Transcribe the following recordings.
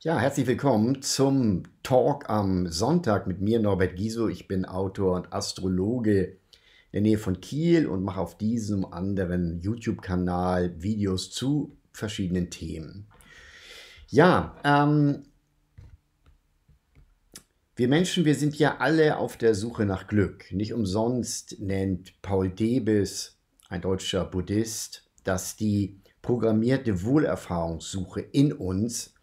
Ja, herzlich willkommen zum Talk am Sonntag mit mir, Norbert Giso. Ich bin Autor und Astrologe in der Nähe von Kiel und mache auf diesem anderen YouTube-Kanal Videos zu verschiedenen Themen. Ja, ähm, wir Menschen, wir sind ja alle auf der Suche nach Glück. Nicht umsonst nennt Paul Debes, ein deutscher Buddhist, dass die programmierte Wohlerfahrungssuche in uns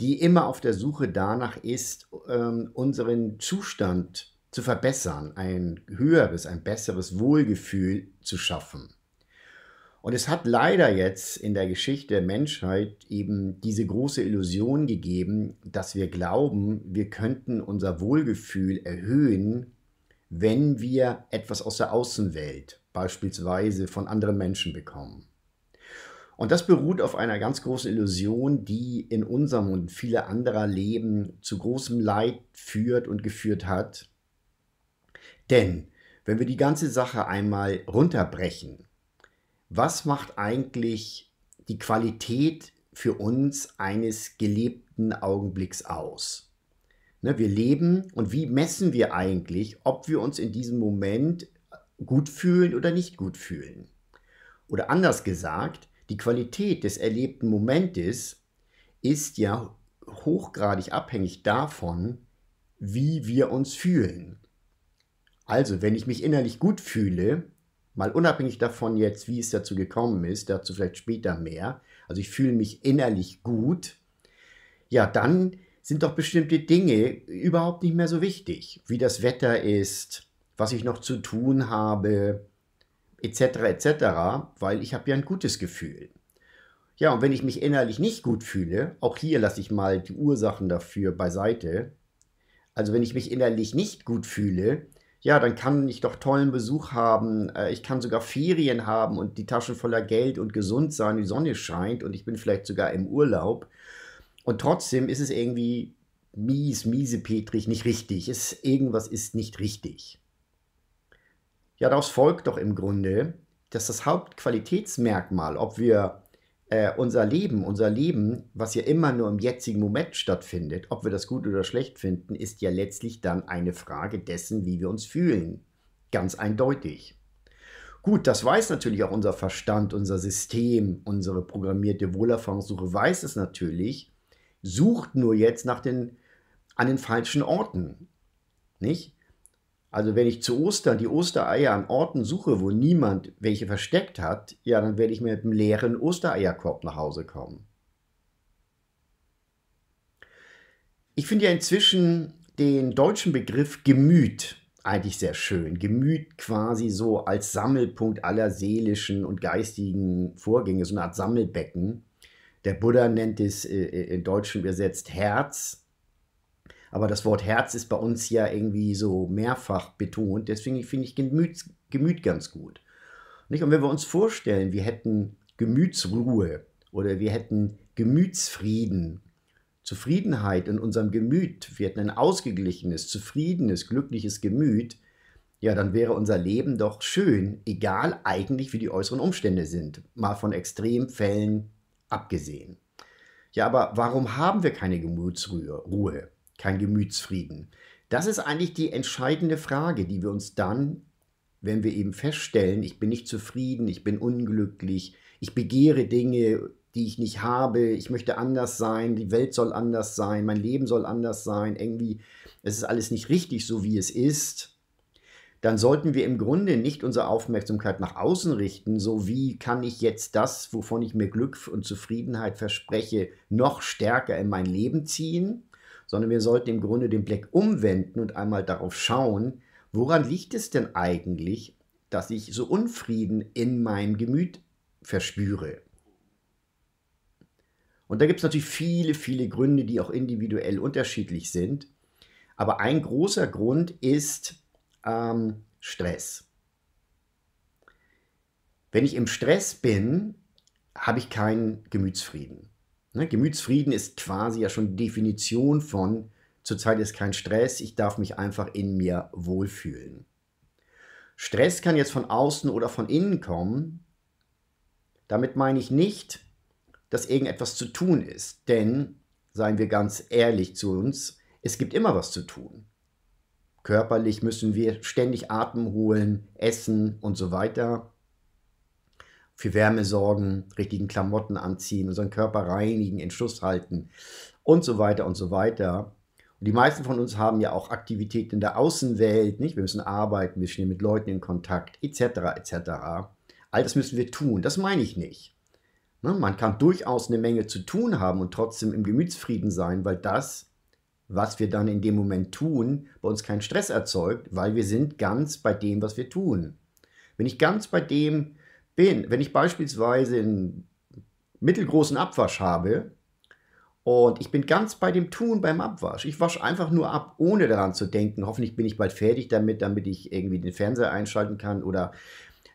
die immer auf der Suche danach ist, ähm, unseren Zustand zu verbessern, ein höheres, ein besseres Wohlgefühl zu schaffen. Und es hat leider jetzt in der Geschichte der Menschheit eben diese große Illusion gegeben, dass wir glauben, wir könnten unser Wohlgefühl erhöhen, wenn wir etwas aus der Außenwelt, beispielsweise von anderen Menschen bekommen. Und das beruht auf einer ganz großen Illusion, die in unserem und viele anderer Leben zu großem Leid führt und geführt hat. Denn wenn wir die ganze Sache einmal runterbrechen, was macht eigentlich die Qualität für uns eines gelebten Augenblicks aus? Ne, wir leben und wie messen wir eigentlich, ob wir uns in diesem Moment gut fühlen oder nicht gut fühlen? Oder anders gesagt, die Qualität des erlebten Momentes ist ja hochgradig abhängig davon, wie wir uns fühlen. Also, wenn ich mich innerlich gut fühle, mal unabhängig davon jetzt, wie es dazu gekommen ist, dazu vielleicht später mehr, also ich fühle mich innerlich gut, ja, dann sind doch bestimmte Dinge überhaupt nicht mehr so wichtig, wie das Wetter ist, was ich noch zu tun habe, etc. etc., weil ich habe ja ein gutes Gefühl. Ja, und wenn ich mich innerlich nicht gut fühle, auch hier lasse ich mal die Ursachen dafür beiseite. Also wenn ich mich innerlich nicht gut fühle, ja, dann kann ich doch tollen Besuch haben, äh, ich kann sogar Ferien haben und die Taschen voller Geld und gesund sein, die Sonne scheint und ich bin vielleicht sogar im Urlaub. Und trotzdem ist es irgendwie mies, miese Petrich, nicht richtig. Es, irgendwas ist nicht richtig. Ja, daraus folgt doch im Grunde, dass das Hauptqualitätsmerkmal, ob wir äh, unser Leben, unser Leben, was ja immer nur im jetzigen Moment stattfindet, ob wir das gut oder schlecht finden, ist ja letztlich dann eine Frage dessen, wie wir uns fühlen. Ganz eindeutig. Gut, das weiß natürlich auch unser Verstand, unser System, unsere programmierte Wohlerfahrungssuche weiß es natürlich, sucht nur jetzt nach den, an den falschen Orten. Nicht? Also wenn ich zu Ostern die Ostereier an Orten suche, wo niemand welche versteckt hat, ja, dann werde ich mit einem leeren Ostereierkorb nach Hause kommen. Ich finde ja inzwischen den deutschen Begriff Gemüt eigentlich sehr schön. Gemüt quasi so als Sammelpunkt aller seelischen und geistigen Vorgänge, so eine Art Sammelbecken. Der Buddha nennt es äh, äh, in Deutschen übersetzt Herz. Aber das Wort Herz ist bei uns ja irgendwie so mehrfach betont. Deswegen finde ich Gemüt, Gemüt ganz gut. Nicht? Und wenn wir uns vorstellen, wir hätten Gemütsruhe oder wir hätten Gemütsfrieden, Zufriedenheit in unserem Gemüt, wir hätten ein ausgeglichenes, zufriedenes, glückliches Gemüt, ja, dann wäre unser Leben doch schön, egal eigentlich, wie die äußeren Umstände sind, mal von Extremfällen abgesehen. Ja, aber warum haben wir keine Gemütsruhe? kein Gemütsfrieden? Das ist eigentlich die entscheidende Frage, die wir uns dann, wenn wir eben feststellen, ich bin nicht zufrieden, ich bin unglücklich, ich begehre Dinge, die ich nicht habe, ich möchte anders sein, die Welt soll anders sein, mein Leben soll anders sein, irgendwie, es ist alles nicht richtig, so wie es ist dann sollten wir im Grunde nicht unsere Aufmerksamkeit nach außen richten, so wie kann ich jetzt das, wovon ich mir Glück und Zufriedenheit verspreche, noch stärker in mein Leben ziehen, sondern wir sollten im Grunde den Blick umwenden und einmal darauf schauen, woran liegt es denn eigentlich, dass ich so Unfrieden in meinem Gemüt verspüre? Und da gibt es natürlich viele, viele Gründe, die auch individuell unterschiedlich sind. Aber ein großer Grund ist ähm, Stress. Wenn ich im Stress bin, habe ich keinen Gemütsfrieden. Ne? Gemütsfrieden ist quasi ja schon die Definition von zurzeit ist kein Stress, ich darf mich einfach in mir wohlfühlen. Stress kann jetzt von außen oder von innen kommen. Damit meine ich nicht, dass irgendetwas zu tun ist, denn seien wir ganz ehrlich zu uns, es gibt immer was zu tun. Körperlich müssen wir ständig Atem holen, essen und so weiter für Wärme sorgen, richtigen Klamotten anziehen, unseren Körper reinigen, in Schuss halten und so weiter und so weiter. Und die meisten von uns haben ja auch Aktivitäten in der Außenwelt, nicht? Wir müssen arbeiten, wir stehen mit Leuten in Kontakt, etc., etc. All das müssen wir tun, das meine ich nicht. Ne? Man kann durchaus eine Menge zu tun haben und trotzdem im Gemütsfrieden sein, weil das, was wir dann in dem Moment tun, bei uns keinen Stress erzeugt, weil wir sind ganz bei dem, was wir tun. Wenn ich ganz bei dem bin. Wenn ich beispielsweise einen mittelgroßen Abwasch habe und ich bin ganz bei dem Tun beim Abwasch. Ich wasche einfach nur ab, ohne daran zu denken. Hoffentlich bin ich bald fertig damit, damit ich irgendwie den Fernseher einschalten kann oder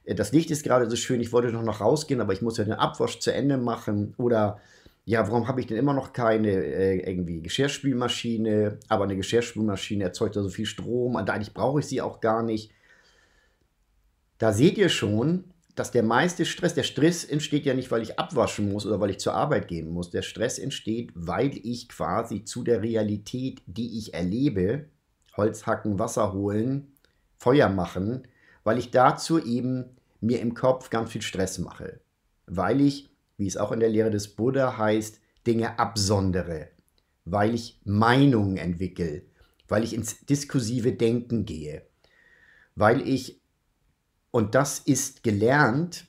äh, das Licht ist gerade so schön, ich wollte doch noch rausgehen, aber ich muss ja den Abwasch zu Ende machen oder ja, warum habe ich denn immer noch keine äh, irgendwie Geschirrspülmaschine? Aber eine Geschirrspülmaschine erzeugt ja so viel Strom und eigentlich brauche ich sie auch gar nicht. Da seht ihr schon, dass der meiste Stress, der Stress entsteht ja nicht, weil ich abwaschen muss oder weil ich zur Arbeit gehen muss. Der Stress entsteht, weil ich quasi zu der Realität, die ich erlebe, Holz hacken, Wasser holen, Feuer machen, weil ich dazu eben mir im Kopf ganz viel Stress mache. Weil ich, wie es auch in der Lehre des Buddha heißt, Dinge absondere. Weil ich Meinungen entwickle. Weil ich ins diskursive Denken gehe. Weil ich und das ist gelernt,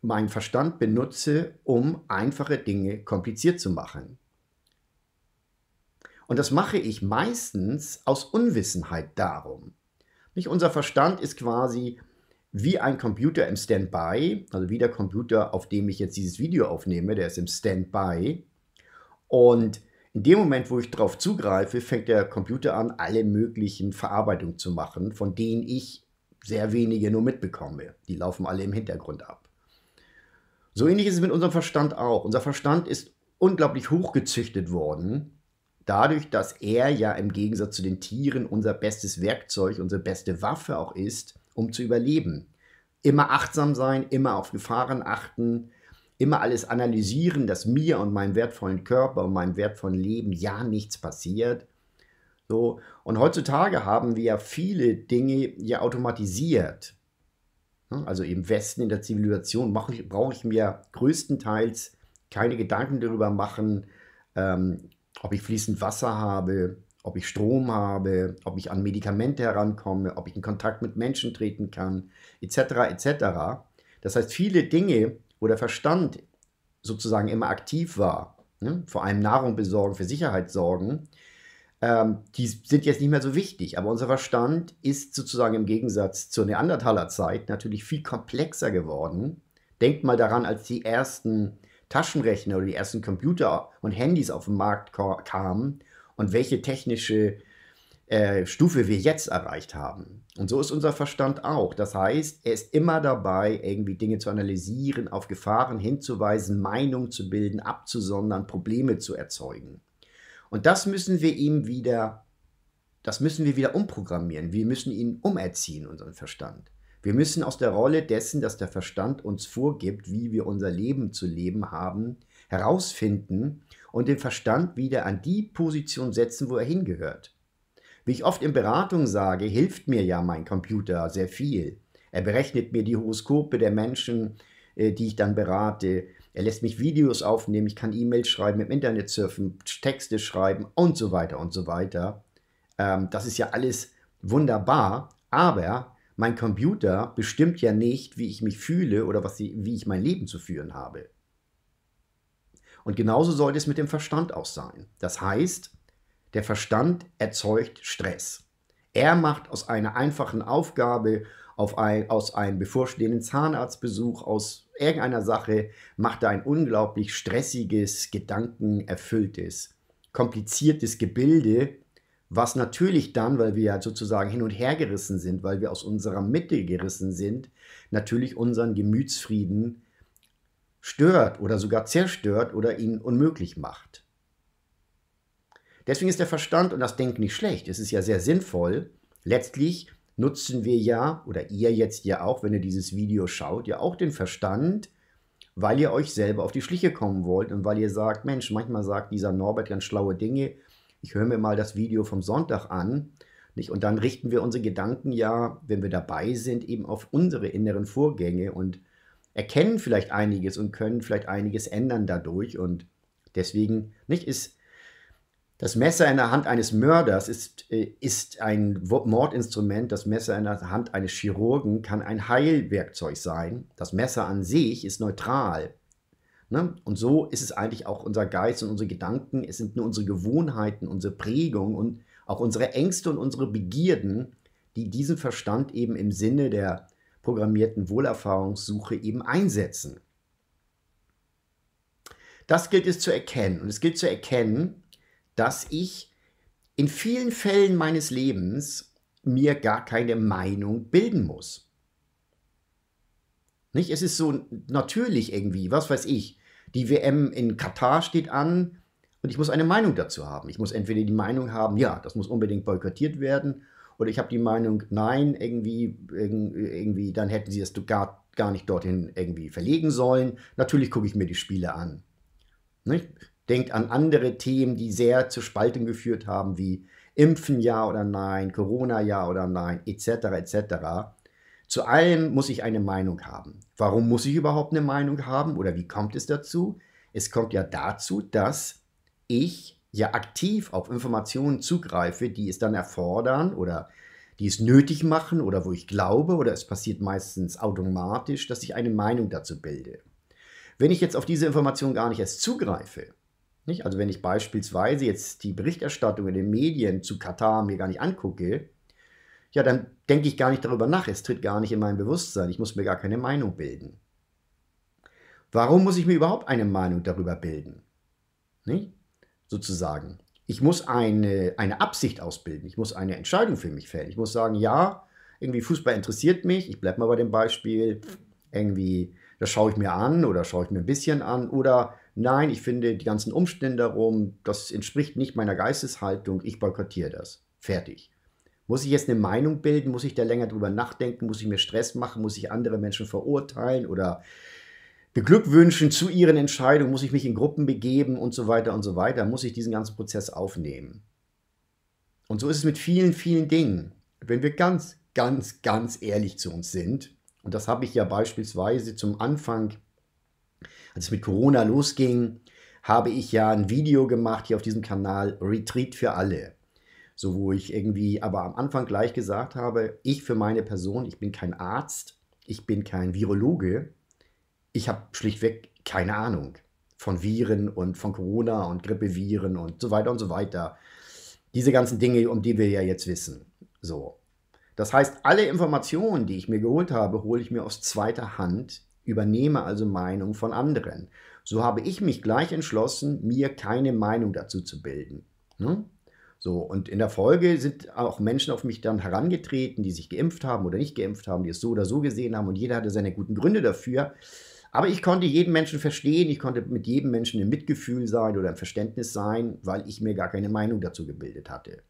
meinen Verstand benutze, um einfache Dinge kompliziert zu machen. Und das mache ich meistens aus Unwissenheit darum. Nicht? Unser Verstand ist quasi wie ein Computer im Standby, also wie der Computer, auf dem ich jetzt dieses Video aufnehme, der ist im Standby. Und in dem Moment, wo ich darauf zugreife, fängt der Computer an, alle möglichen Verarbeitungen zu machen, von denen ich sehr wenige nur mitbekommen wir. Die laufen alle im Hintergrund ab. So ähnlich ist es mit unserem Verstand auch. Unser Verstand ist unglaublich hochgezüchtet worden, dadurch, dass er ja im Gegensatz zu den Tieren unser bestes Werkzeug, unsere beste Waffe auch ist, um zu überleben. Immer achtsam sein, immer auf Gefahren achten, immer alles analysieren, dass mir und meinem wertvollen Körper und meinem wertvollen Leben ja nichts passiert so, und heutzutage haben wir ja viele Dinge ja automatisiert. Hm, also im Westen, in der Zivilisation, ich, brauche ich mir größtenteils keine Gedanken darüber machen, ähm, ob ich fließend Wasser habe, ob ich Strom habe, ob ich an Medikamente herankomme, ob ich in Kontakt mit Menschen treten kann, etc. etc. Das heißt, viele Dinge, wo der Verstand sozusagen immer aktiv war, ne? vor allem Nahrung besorgen, für Sicherheit sorgen, ähm, die sind jetzt nicht mehr so wichtig, aber unser Verstand ist sozusagen im Gegensatz zur Neandertalerzeit natürlich viel komplexer geworden. Denkt mal daran, als die ersten Taschenrechner oder die ersten Computer und Handys auf den Markt kamen und welche technische äh, Stufe wir jetzt erreicht haben. Und so ist unser Verstand auch. Das heißt, er ist immer dabei, irgendwie Dinge zu analysieren, auf Gefahren hinzuweisen, Meinung zu bilden, abzusondern, Probleme zu erzeugen. Und das müssen wir ihm wieder, das müssen wir wieder umprogrammieren. Wir müssen ihn umerziehen, unseren Verstand. Wir müssen aus der Rolle dessen, dass der Verstand uns vorgibt, wie wir unser Leben zu leben haben, herausfinden und den Verstand wieder an die Position setzen, wo er hingehört. Wie ich oft in Beratung sage, hilft mir ja mein Computer sehr viel. Er berechnet mir die Horoskope der Menschen, äh, die ich dann berate. Er lässt mich Videos aufnehmen, ich kann E-Mails schreiben, im Internet surfen, Texte schreiben und so weiter und so weiter. Ähm, das ist ja alles wunderbar, aber mein Computer bestimmt ja nicht, wie ich mich fühle oder was, wie ich mein Leben zu führen habe. Und genauso sollte es mit dem Verstand auch sein. Das heißt, der Verstand erzeugt Stress. Er macht aus einer einfachen Aufgabe auf ein, aus einem bevorstehenden Zahnarztbesuch, aus irgendeiner Sache, macht er ein unglaublich stressiges, gedankenerfülltes, kompliziertes Gebilde, was natürlich dann, weil wir ja halt sozusagen hin und her gerissen sind, weil wir aus unserer Mitte gerissen sind, natürlich unseren Gemütsfrieden stört oder sogar zerstört oder ihn unmöglich macht. Deswegen ist der Verstand und das Denken nicht schlecht. Es ist ja sehr sinnvoll. Letztlich nutzen wir ja, oder ihr jetzt ja auch, wenn ihr dieses Video schaut, ja auch den Verstand, weil ihr euch selber auf die Schliche kommen wollt und weil ihr sagt, Mensch, manchmal sagt dieser Norbert ganz schlaue Dinge, ich höre mir mal das Video vom Sonntag an. Nicht? Und dann richten wir unsere Gedanken ja, wenn wir dabei sind, eben auf unsere inneren Vorgänge und erkennen vielleicht einiges und können vielleicht einiges ändern dadurch. Und deswegen nicht ist das Messer in der Hand eines Mörders ist, äh, ist ein Mordinstrument. Das Messer in der Hand eines Chirurgen kann ein Heilwerkzeug sein. Das Messer an sich ist neutral. Ne? Und so ist es eigentlich auch unser Geist und unsere Gedanken. Es sind nur unsere Gewohnheiten, unsere Prägung und auch unsere Ängste und unsere Begierden, die diesen Verstand eben im Sinne der programmierten Wohlerfahrungssuche eben einsetzen. Das gilt es zu erkennen. Und es gilt zu erkennen, dass ich in vielen Fällen meines Lebens mir gar keine Meinung bilden muss. Nicht? Es ist so natürlich irgendwie, was weiß ich, die WM in Katar steht an und ich muss eine Meinung dazu haben. Ich muss entweder die Meinung haben, ja, das muss unbedingt boykottiert werden, oder ich habe die Meinung, nein, irgendwie, irgendwie, dann hätten sie es gar, gar nicht dorthin irgendwie verlegen sollen. Natürlich gucke ich mir die Spiele an. Nicht? denkt an andere Themen, die sehr zu Spaltung geführt haben, wie Impfen ja oder nein, Corona ja oder nein, etc. etc. Zu allem muss ich eine Meinung haben. Warum muss ich überhaupt eine Meinung haben oder wie kommt es dazu? Es kommt ja dazu, dass ich ja aktiv auf Informationen zugreife, die es dann erfordern oder die es nötig machen oder wo ich glaube oder es passiert meistens automatisch, dass ich eine Meinung dazu bilde. Wenn ich jetzt auf diese Informationen gar nicht erst zugreife, nicht? Also wenn ich beispielsweise jetzt die Berichterstattung in den Medien zu Katar mir gar nicht angucke, ja, dann denke ich gar nicht darüber nach. Es tritt gar nicht in mein Bewusstsein. Ich muss mir gar keine Meinung bilden. Warum muss ich mir überhaupt eine Meinung darüber bilden? Nicht? Sozusagen. Ich muss eine, eine Absicht ausbilden. Ich muss eine Entscheidung für mich fällen. Ich muss sagen, ja, irgendwie Fußball interessiert mich. Ich bleibe mal bei dem Beispiel. Irgendwie, das schaue ich mir an oder schaue ich mir ein bisschen an. Oder Nein, ich finde die ganzen Umstände darum, das entspricht nicht meiner Geisteshaltung, ich boykottiere das. Fertig. Muss ich jetzt eine Meinung bilden? Muss ich da länger drüber nachdenken? Muss ich mir Stress machen? Muss ich andere Menschen verurteilen oder beglückwünschen zu ihren Entscheidungen? Muss ich mich in Gruppen begeben und so weiter und so weiter? Muss ich diesen ganzen Prozess aufnehmen? Und so ist es mit vielen, vielen Dingen. Wenn wir ganz, ganz, ganz ehrlich zu uns sind, und das habe ich ja beispielsweise zum Anfang als es mit Corona losging, habe ich ja ein Video gemacht hier auf diesem Kanal, Retreat für alle. So, wo ich irgendwie aber am Anfang gleich gesagt habe, ich für meine Person, ich bin kein Arzt, ich bin kein Virologe, ich habe schlichtweg keine Ahnung von Viren und von Corona und Grippeviren und so weiter und so weiter. Diese ganzen Dinge, um die wir ja jetzt wissen. So. Das heißt, alle Informationen, die ich mir geholt habe, hole ich mir aus zweiter Hand übernehme also Meinung von anderen. So habe ich mich gleich entschlossen, mir keine Meinung dazu zu bilden. Ne? So, und in der Folge sind auch Menschen auf mich dann herangetreten, die sich geimpft haben oder nicht geimpft haben, die es so oder so gesehen haben und jeder hatte seine guten Gründe dafür. Aber ich konnte jeden Menschen verstehen, ich konnte mit jedem Menschen im Mitgefühl sein oder im Verständnis sein, weil ich mir gar keine Meinung dazu gebildet hatte.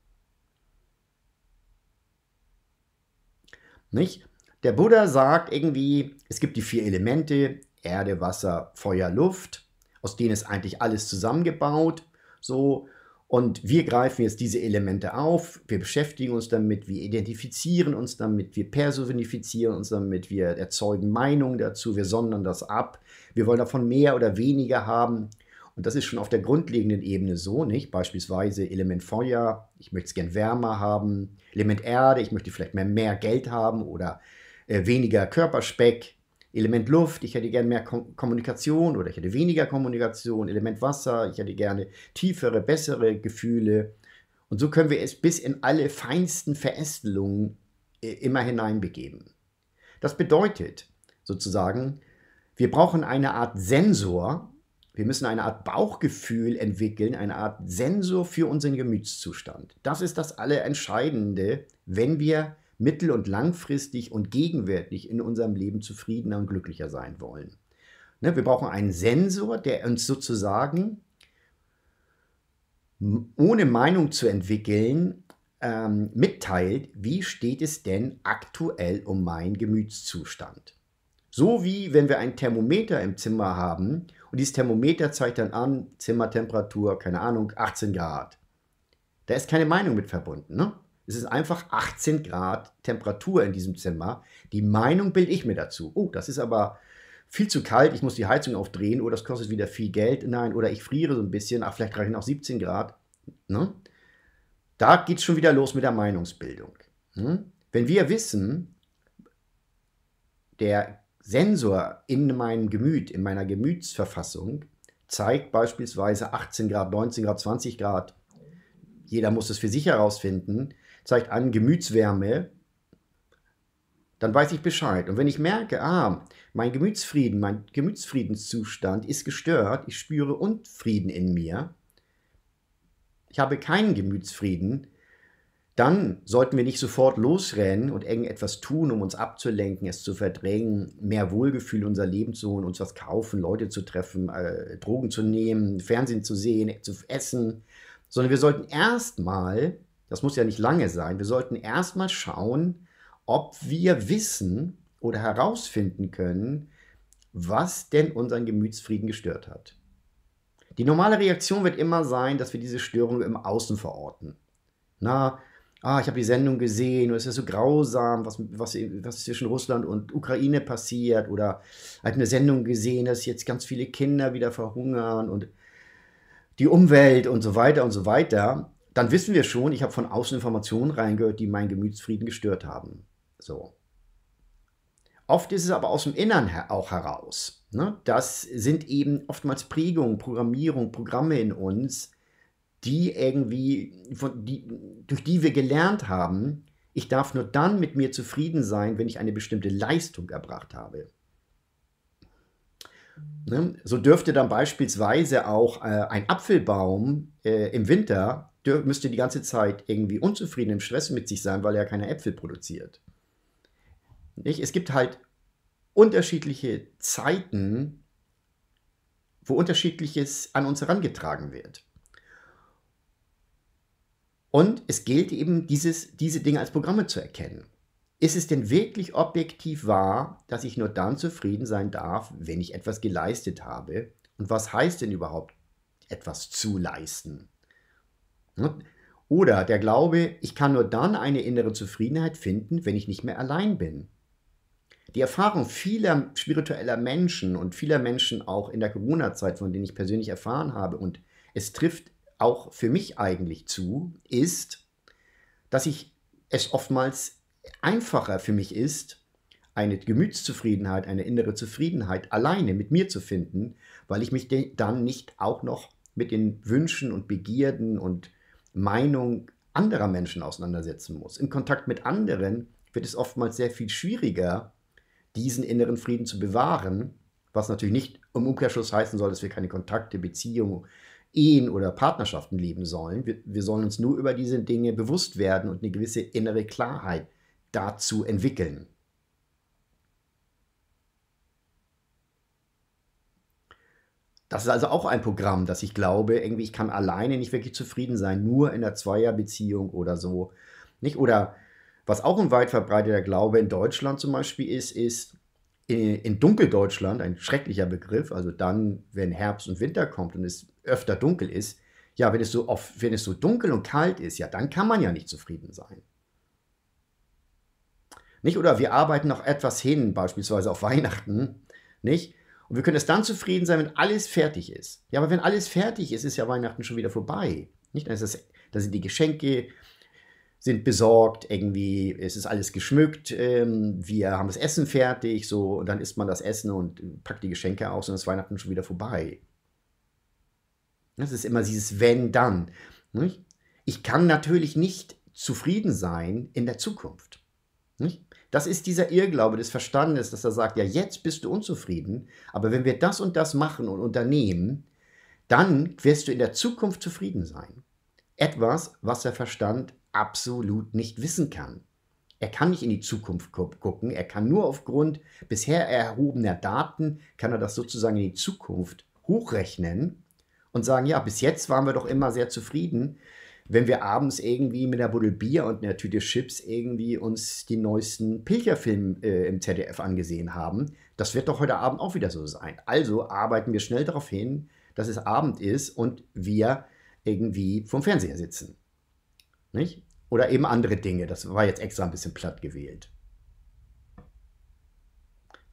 Nicht? Der Buddha sagt irgendwie, es gibt die vier Elemente, Erde, Wasser, Feuer, Luft, aus denen ist eigentlich alles zusammengebaut. So, und wir greifen jetzt diese Elemente auf, wir beschäftigen uns damit, wir identifizieren uns damit, wir personifizieren uns damit, wir erzeugen Meinungen dazu, wir sondern das ab, wir wollen davon mehr oder weniger haben. Und das ist schon auf der grundlegenden Ebene so, nicht? Beispielsweise Element Feuer, ich möchte es gern wärmer haben, Element Erde, ich möchte vielleicht mehr, mehr Geld haben oder äh, weniger Körperspeck, Element Luft, ich hätte gerne mehr Kom Kommunikation oder ich hätte weniger Kommunikation, Element Wasser, ich hätte gerne tiefere, bessere Gefühle. Und so können wir es bis in alle feinsten Verästelungen äh, immer hineinbegeben. Das bedeutet sozusagen, wir brauchen eine Art Sensor, wir müssen eine Art Bauchgefühl entwickeln, eine Art Sensor für unseren Gemütszustand. Das ist das Allerentscheidende, wenn wir mittel- und langfristig und gegenwärtig in unserem Leben zufriedener und glücklicher sein wollen. Ne, wir brauchen einen Sensor, der uns sozusagen ohne Meinung zu entwickeln, ähm, mitteilt, wie steht es denn aktuell um meinen Gemütszustand. So wie wenn wir ein Thermometer im Zimmer haben und dieses Thermometer zeigt dann an, Zimmertemperatur, keine Ahnung, 18 Grad. Da ist keine Meinung mit verbunden. Ne? Es ist einfach 18 Grad Temperatur in diesem Zimmer. Die Meinung bilde ich mir dazu. Oh, das ist aber viel zu kalt, ich muss die Heizung aufdrehen oder oh, das kostet wieder viel Geld. Nein, oder ich friere so ein bisschen. Ach, vielleicht reichen auch 17 Grad. Ne? Da geht es schon wieder los mit der Meinungsbildung. Hm? Wenn wir wissen, der Sensor in meinem Gemüt, in meiner Gemütsverfassung, zeigt beispielsweise 18 Grad, 19 Grad, 20 Grad. Jeder muss es für sich herausfinden zeigt an Gemütswärme, dann weiß ich Bescheid. Und wenn ich merke, ah, mein Gemütsfrieden, mein Gemütsfriedenszustand ist gestört, ich spüre Unfrieden in mir, ich habe keinen Gemütsfrieden, dann sollten wir nicht sofort losrennen und irgendetwas tun, um uns abzulenken, es zu verdrängen, mehr Wohlgefühl in unser Leben zu holen, uns was kaufen, Leute zu treffen, äh, Drogen zu nehmen, Fernsehen zu sehen, zu essen, sondern wir sollten erstmal das muss ja nicht lange sein, wir sollten erstmal schauen, ob wir wissen oder herausfinden können, was denn unseren Gemütsfrieden gestört hat. Die normale Reaktion wird immer sein, dass wir diese Störung im Außen verorten. Na, ah, ich habe die Sendung gesehen, und es ist so grausam, was, was, was zwischen Russland und Ukraine passiert, oder ich habe eine Sendung gesehen, dass jetzt ganz viele Kinder wieder verhungern und die Umwelt und so weiter und so weiter dann wissen wir schon, ich habe von außen Informationen reingehört, die meinen Gemütsfrieden gestört haben. So. Oft ist es aber aus dem Innern auch heraus. Ne? Das sind eben oftmals Prägungen, Programmierung, Programme in uns, die irgendwie, von, die, durch die wir gelernt haben, ich darf nur dann mit mir zufrieden sein, wenn ich eine bestimmte Leistung erbracht habe. Ne? So dürfte dann beispielsweise auch äh, ein Apfelbaum äh, im Winter müsste die ganze Zeit irgendwie unzufrieden im Stress mit sich sein, weil er keine Äpfel produziert. Nicht? Es gibt halt unterschiedliche Zeiten, wo unterschiedliches an uns herangetragen wird. Und es gilt eben, dieses, diese Dinge als Programme zu erkennen. Ist es denn wirklich objektiv wahr, dass ich nur dann zufrieden sein darf, wenn ich etwas geleistet habe? Und was heißt denn überhaupt etwas zu leisten? Ne? Oder der Glaube, ich kann nur dann eine innere Zufriedenheit finden, wenn ich nicht mehr allein bin. Die Erfahrung vieler spiritueller Menschen und vieler Menschen auch in der Corona-Zeit, von denen ich persönlich erfahren habe, und es trifft auch für mich eigentlich zu, ist, dass ich es oftmals einfacher für mich ist, eine Gemütszufriedenheit, eine innere Zufriedenheit alleine mit mir zu finden, weil ich mich dann nicht auch noch mit den Wünschen und Begierden und Meinung anderer Menschen auseinandersetzen muss. Im Kontakt mit anderen wird es oftmals sehr viel schwieriger, diesen inneren Frieden zu bewahren, was natürlich nicht im Umkehrschluss heißen soll, dass wir keine Kontakte, Beziehungen, Ehen oder Partnerschaften leben sollen. Wir, wir sollen uns nur über diese Dinge bewusst werden und eine gewisse innere Klarheit dazu entwickeln. Das ist also auch ein Programm, dass ich glaube, irgendwie ich kann alleine nicht wirklich zufrieden sein, nur in einer Zweierbeziehung oder so. Nicht? Oder was auch ein weit verbreiteter Glaube in Deutschland zum Beispiel ist, ist in, äh, in Dunkeldeutschland, ein schrecklicher Begriff, also dann, wenn Herbst und Winter kommt und es öfter dunkel ist, ja, wenn es so oft, wenn es so dunkel und kalt ist, ja, dann kann man ja nicht zufrieden sein. Nicht? Oder wir arbeiten noch etwas hin, beispielsweise auf Weihnachten, nicht? Und wir können erst dann zufrieden sein, wenn alles fertig ist. Ja, aber wenn alles fertig ist, ist ja Weihnachten schon wieder vorbei. Nicht? Also das, da sind die Geschenke, sind besorgt, irgendwie, es ist alles geschmückt, ähm, wir haben das Essen fertig, so, und dann isst man das Essen und packt die Geschenke aus und ist Weihnachten schon wieder vorbei. Das ist immer dieses Wenn, dann. Nicht? Ich kann natürlich nicht zufrieden sein in der Zukunft. Nicht? Das ist dieser Irrglaube des Verstandes, dass er sagt, ja, jetzt bist du unzufrieden, aber wenn wir das und das machen und unternehmen, dann wirst du in der Zukunft zufrieden sein. Etwas, was der Verstand absolut nicht wissen kann. Er kann nicht in die Zukunft gucken, er kann nur aufgrund bisher erhobener Daten, kann er das sozusagen in die Zukunft hochrechnen und sagen, ja, bis jetzt waren wir doch immer sehr zufrieden, wenn wir abends irgendwie mit einer Buddel Bier und einer Tüte Chips irgendwie uns die neuesten Pilcherfilme äh, im ZDF angesehen haben. Das wird doch heute Abend auch wieder so sein. Also arbeiten wir schnell darauf hin, dass es Abend ist und wir irgendwie vom Fernseher sitzen. Nicht? Oder eben andere Dinge. Das war jetzt extra ein bisschen platt gewählt.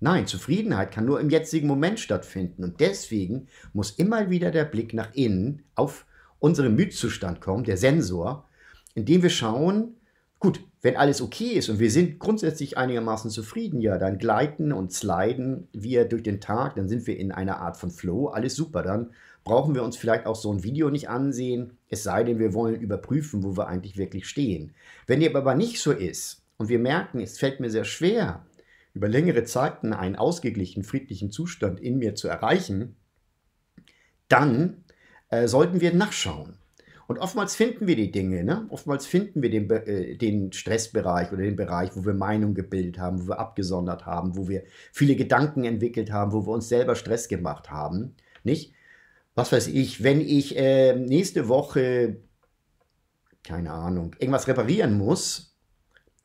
Nein, Zufriedenheit kann nur im jetzigen Moment stattfinden. Und deswegen muss immer wieder der Blick nach innen auf unseren Mythzustand kommen, der Sensor, indem wir schauen, gut, wenn alles okay ist und wir sind grundsätzlich einigermaßen zufrieden, ja, dann gleiten und sliden wir durch den Tag, dann sind wir in einer Art von Flow, alles super, dann brauchen wir uns vielleicht auch so ein Video nicht ansehen, es sei denn, wir wollen überprüfen, wo wir eigentlich wirklich stehen. Wenn dir aber nicht so ist und wir merken, es fällt mir sehr schwer, über längere Zeiten einen ausgeglichenen, friedlichen Zustand in mir zu erreichen, dann äh, sollten wir nachschauen. Und oftmals finden wir die Dinge, ne? oftmals finden wir den, äh, den Stressbereich oder den Bereich, wo wir Meinung gebildet haben, wo wir abgesondert haben, wo wir viele Gedanken entwickelt haben, wo wir uns selber Stress gemacht haben. Nicht? Was weiß ich, wenn ich äh, nächste Woche, keine Ahnung, irgendwas reparieren muss,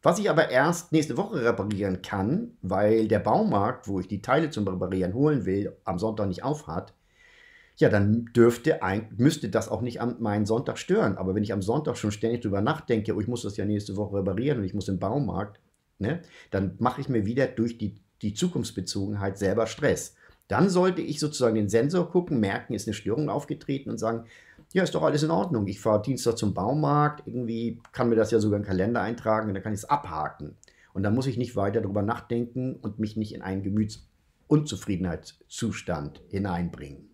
was ich aber erst nächste Woche reparieren kann, weil der Baumarkt, wo ich die Teile zum Reparieren holen will, am Sonntag nicht auf hat, ja, dann dürfte ein, müsste das auch nicht an meinen Sonntag stören. Aber wenn ich am Sonntag schon ständig drüber nachdenke, oh, ich muss das ja nächste Woche reparieren und ich muss im Baumarkt, ne, dann mache ich mir wieder durch die, die Zukunftsbezogenheit selber Stress. Dann sollte ich sozusagen den Sensor gucken, merken, ist eine Störung aufgetreten und sagen, ja, ist doch alles in Ordnung. Ich fahre Dienstag zum Baumarkt, irgendwie kann mir das ja sogar in Kalender eintragen und dann kann ich es abhaken. Und dann muss ich nicht weiter darüber nachdenken und mich nicht in einen Gemütsunzufriedenheitszustand hineinbringen.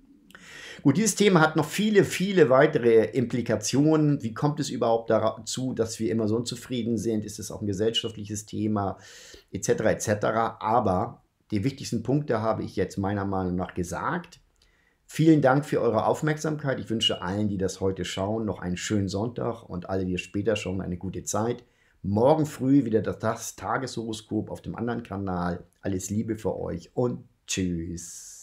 Gut, dieses Thema hat noch viele, viele weitere Implikationen. Wie kommt es überhaupt dazu, dass wir immer so unzufrieden sind? Ist es auch ein gesellschaftliches Thema? Etc. etc. Aber die wichtigsten Punkte habe ich jetzt meiner Meinung nach gesagt. Vielen Dank für eure Aufmerksamkeit. Ich wünsche allen, die das heute schauen, noch einen schönen Sonntag und alle, die es später schauen, eine gute Zeit. Morgen früh wieder das Tageshoroskop auf dem anderen Kanal. Alles Liebe für euch und tschüss.